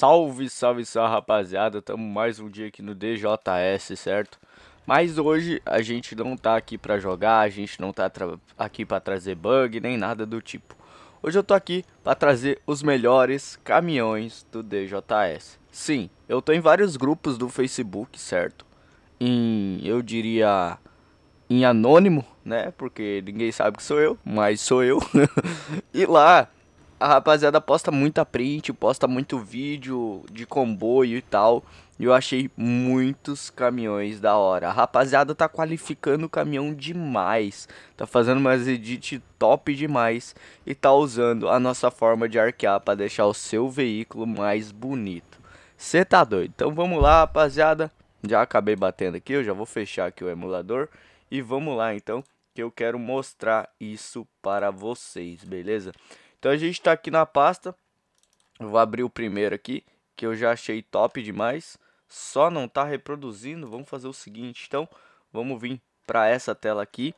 Salve, salve, salve rapaziada, tamo mais um dia aqui no DJS, certo? Mas hoje a gente não tá aqui pra jogar, a gente não tá aqui pra trazer bug, nem nada do tipo. Hoje eu tô aqui pra trazer os melhores caminhões do DJS. Sim, eu tô em vários grupos do Facebook, certo? Em, eu diria, em anônimo, né? Porque ninguém sabe que sou eu, mas sou eu. e lá a rapaziada posta muita print, posta muito vídeo de comboio e tal. E eu achei muitos caminhões da hora. A rapaziada tá qualificando o caminhão demais. Tá fazendo umas edit top demais. E tá usando a nossa forma de arquear para deixar o seu veículo mais bonito. Você tá doido? Então vamos lá, rapaziada. Já acabei batendo aqui, eu já vou fechar aqui o emulador. E vamos lá então, que eu quero mostrar isso para vocês, beleza? Então a gente está aqui na pasta. Eu vou abrir o primeiro aqui, que eu já achei top demais. Só não está reproduzindo. Vamos fazer o seguinte, então. Vamos vir para essa tela aqui.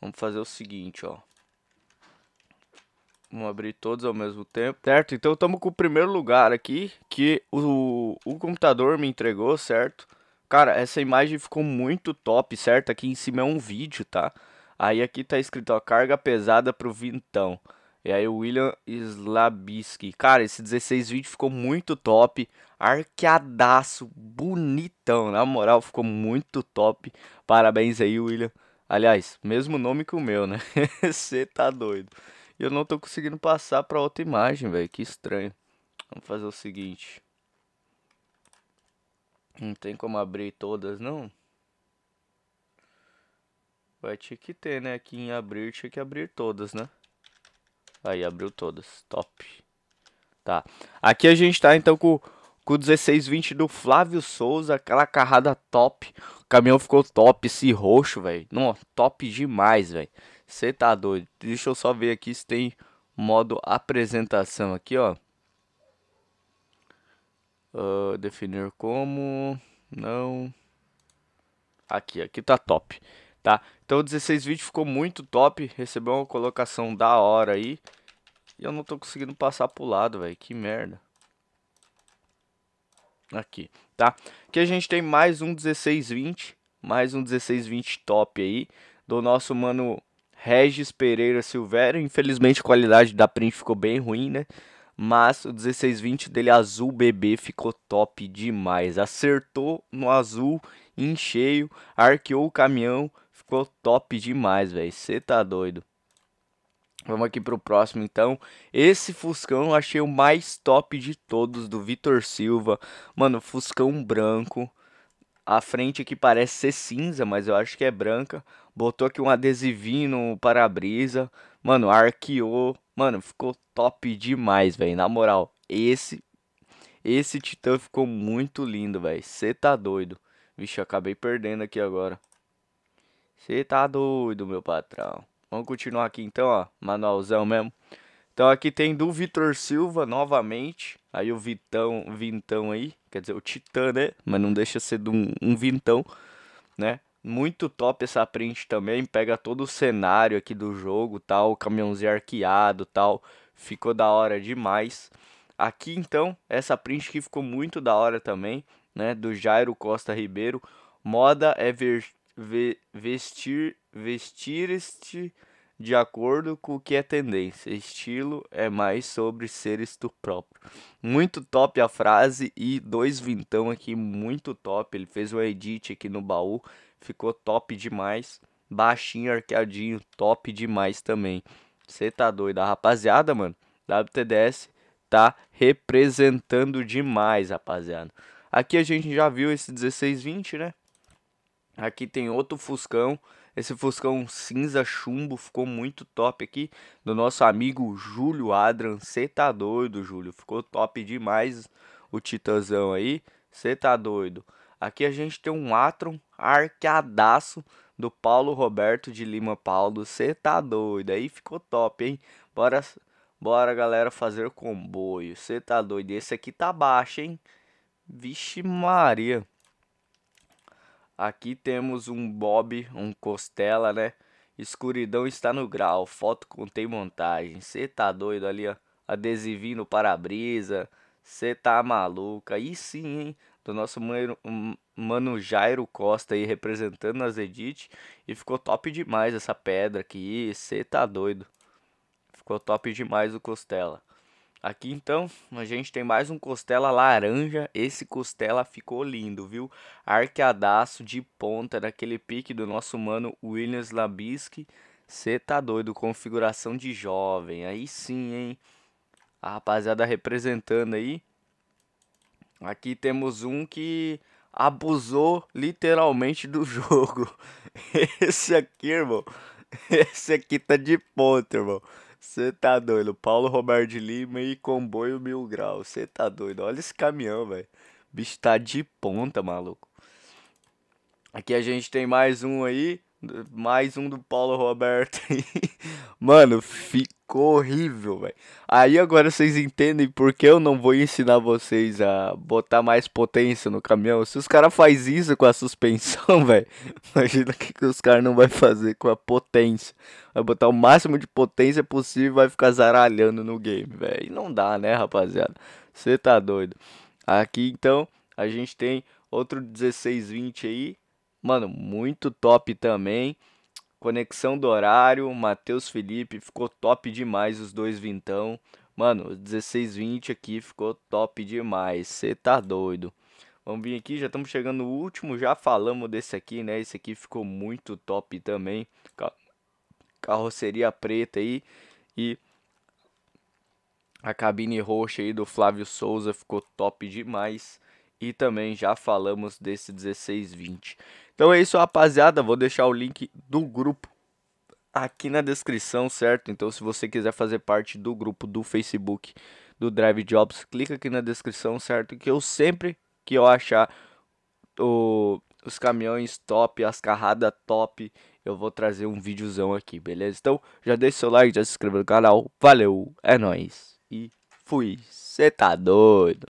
Vamos fazer o seguinte, ó. Vamos abrir todos ao mesmo tempo, certo? Então estamos com o primeiro lugar aqui, que o, o computador me entregou, certo? Cara, essa imagem ficou muito top, certo? Aqui em cima é um vídeo, tá? Aí aqui tá escrito, ó, carga pesada pro vintão. E aí o William Slabiski. Cara, esse 16 vídeo ficou muito top. Arqueadaço, bonitão. Na moral, ficou muito top. Parabéns aí, William. Aliás, mesmo nome que o meu, né? Você tá doido. Eu não tô conseguindo passar pra outra imagem, velho. Que estranho. Vamos fazer o seguinte. Não tem como abrir todas, não? Vai ter que ter, né? Aqui em abrir, tinha que abrir todas, né? Aí, abriu todas. Top. Tá. Aqui a gente tá, então, com, com o 1620 do Flávio Souza. Aquela carrada top. O caminhão ficou top. Esse roxo, velho. Top demais, velho. Você tá doido. Deixa eu só ver aqui se tem modo apresentação aqui, ó. Uh, definir como... Não... Aqui, aqui tá top tá? Então o 16 ficou muito top, recebeu uma colocação da hora aí. E eu não tô conseguindo passar pro lado, velho. Que merda. Aqui, tá? Aqui a gente tem mais um 1620. Mais um 1620 top aí. Do nosso mano Regis Pereira Silvério. Infelizmente a qualidade da print ficou bem ruim, né? Mas o 1620 dele azul bebê ficou top demais. Acertou no azul em cheio, arqueou o caminhão, ficou top demais, velho. Você tá doido. Vamos aqui pro próximo então. Esse Fuscão eu achei o mais top de todos do Vitor Silva. Mano, Fuscão branco. A frente aqui parece ser cinza, mas eu acho que é branca. Botou aqui um adesivinho no para-brisa. Mano, arqueou. Mano, ficou top demais, velho. Na moral, esse esse Titã ficou muito lindo, velho. Você tá doido. Vixe, acabei perdendo aqui agora. Você tá doido, meu patrão. Vamos continuar aqui então, ó, manualzão mesmo. Então aqui tem do Vitor Silva novamente. Aí o Vitão, Vintão aí, quer dizer, o Titã, né? Mas não deixa ser de um, um Vintão, né? Muito top essa print também, pega todo o cenário aqui do jogo, tal, caminhãozinho arqueado, tal. Ficou da hora demais. Aqui então, essa print que ficou muito da hora também, né, do Jairo Costa Ribeiro. Moda é ver vestir vestir-se de acordo com o que é tendência. Estilo é mais sobre seres tu próprio. Muito top a frase e dois vintão aqui, muito top. Ele fez um edit aqui no baú, ficou top demais. Baixinho, arqueadinho, top demais também. Você tá doido, rapaziada, mano. WTDS tá representando demais, rapaziada. Aqui a gente já viu esse 1620, né? Aqui tem outro Fuscão. Esse Fuscão cinza chumbo ficou muito top aqui. Do nosso amigo Júlio Adran. Cê tá doido, Júlio. Ficou top demais o Titãzão aí. Cê tá doido. Aqui a gente tem um Atron arqueadaço do Paulo Roberto de Lima Paulo. Cê tá doido. Aí ficou top, hein? Bora, bora galera, fazer comboio. Cê tá doido. Esse aqui tá baixo, hein? Vixe Maria. Aqui temos um Bob, um Costela, né? Escuridão está no grau, foto contém montagem. Cê tá doido ali, ó. Adesivinho no para-brisa. Cê tá maluca. Aí sim, hein? Do nosso mano, mano Jairo Costa aí representando a Zedit. E ficou top demais essa pedra aqui. Cê tá doido. Ficou top demais o Costela. Aqui então a gente tem mais um costela laranja. Esse costela ficou lindo, viu? Arqueadaço de ponta daquele pique do nosso mano Williams Labisky, Cê tá doido, configuração de jovem. Aí sim, hein? A rapaziada representando aí. Aqui temos um que abusou literalmente do jogo. Esse aqui, irmão. Esse aqui tá de ponta, irmão. Você tá doido. Paulo Roberto de Lima e comboio mil graus. Você tá doido. Olha esse caminhão, velho. Bicho tá de ponta, maluco. Aqui a gente tem mais um aí. Mais um do Paulo Roberto. Mano, ficou horrível, velho. Aí agora vocês entendem por que eu não vou ensinar vocês a botar mais potência no caminhão. Se os caras faz isso com a suspensão, velho, imagina o que, que os caras não vai fazer com a potência. Vai botar o máximo de potência possível e vai ficar zaralhando no game, velho. E não dá, né, rapaziada? Você tá doido. Aqui então, a gente tem outro 1620 aí Mano, muito top também. Conexão do horário, Matheus Felipe, ficou top demais os dois vintão. Mano, 1620 aqui ficou top demais. Você tá doido. Vamos vir aqui, já estamos chegando no último, já falamos desse aqui, né? Esse aqui ficou muito top também. Carroceria preta aí e a cabine roxa aí do Flávio Souza ficou top demais. E também já falamos desse 1620. Então é isso, rapaziada. Vou deixar o link do grupo aqui na descrição, certo? Então, se você quiser fazer parte do grupo do Facebook do Drive Jobs, clica aqui na descrição, certo? Que eu sempre que eu achar o, os caminhões top, as carradas top, eu vou trazer um videozão aqui, beleza? Então, já deixa seu like, já se inscreve no canal. Valeu, é nóis. E fui. Cê tá doido.